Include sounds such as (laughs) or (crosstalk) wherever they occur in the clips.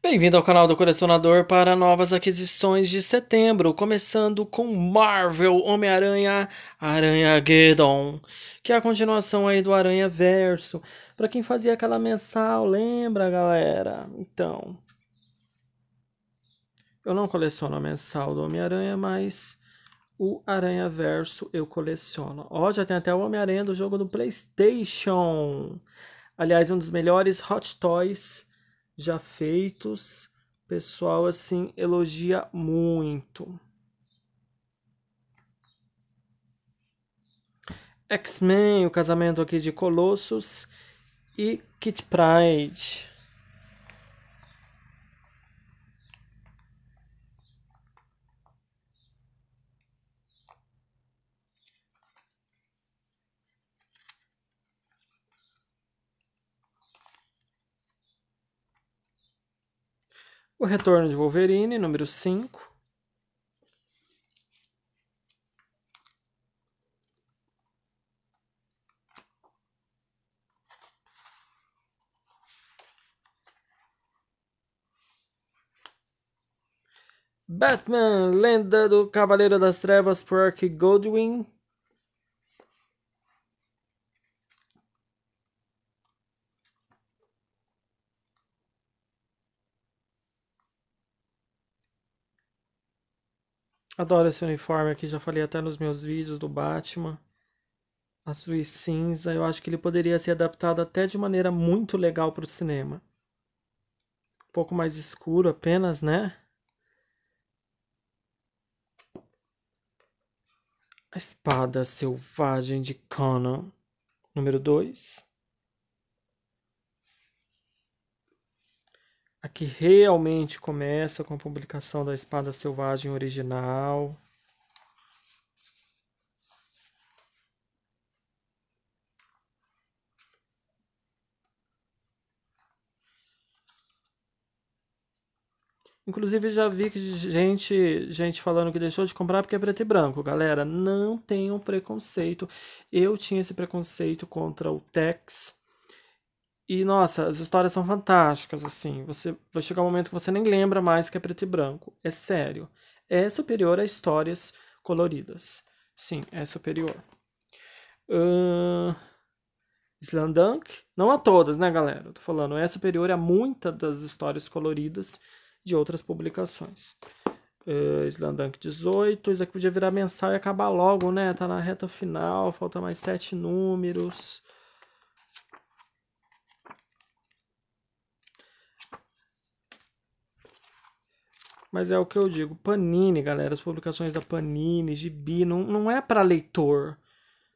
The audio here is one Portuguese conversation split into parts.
Bem-vindo ao canal do Colecionador para novas aquisições de setembro, começando com Marvel Homem-Aranha Aranha Geddon, que é a continuação aí do Aranha Verso. Para quem fazia aquela mensal, lembra, galera? Então, eu não coleciono a mensal do Homem-Aranha, mas o Aranha Verso eu coleciono. Ó, já tem até o Homem-Aranha do jogo do PlayStation. Aliás, um dos melhores Hot Toys já feitos. pessoal assim elogia muito. X-Men, o casamento aqui de Colossus e Kit Pride. O retorno de Wolverine, número 5. Batman, Lenda do Cavaleiro das Trevas por Ark Goldwyn, Adoro esse uniforme aqui, já falei até nos meus vídeos do Batman. Azul e cinza, eu acho que ele poderia ser adaptado até de maneira muito legal para o cinema. Um pouco mais escuro apenas, né? A espada selvagem de Conan, número 2. que realmente começa com a publicação da Espada Selvagem original. Inclusive já vi que gente, gente falando que deixou de comprar porque é preto e branco. Galera, não tenham preconceito. Eu tinha esse preconceito contra o Tex e, nossa, as histórias são fantásticas, assim. Você vai chegar um momento que você nem lembra mais que é preto e branco. É sério. É superior a histórias coloridas. Sim, é superior. Uh... Dunk? não a todas, né, galera? Eu tô falando, é superior a muitas das histórias coloridas de outras publicações. Uh, Dunk 18, isso aqui podia virar mensal e acabar logo, né? Tá na reta final, falta mais sete números. Mas é o que eu digo, Panini, galera, as publicações da Panini, Gibi, não, não é para leitor,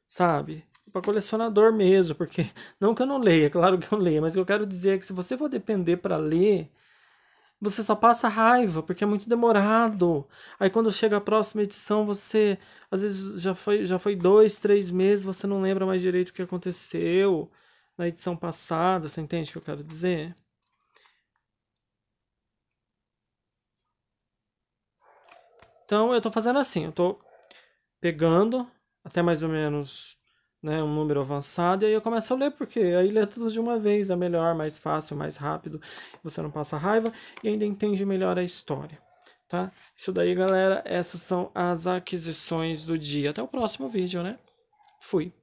sabe? É para colecionador mesmo, porque (laughs) não que eu não leia, claro que eu leio, mas o que eu quero dizer é que se você for depender para ler, você só passa raiva, porque é muito demorado. Aí quando chega a próxima edição, você. Às vezes já foi, já foi dois, três meses, você não lembra mais direito o que aconteceu na edição passada, você entende o que eu quero dizer? Então eu estou fazendo assim, eu estou pegando até mais ou menos né, um número avançado, e aí eu começo a ler, porque aí ler tudo de uma vez é melhor, mais fácil, mais rápido, você não passa raiva e ainda entende melhor a história. Tá? Isso daí, galera, essas são as aquisições do dia. Até o próximo vídeo, né? Fui.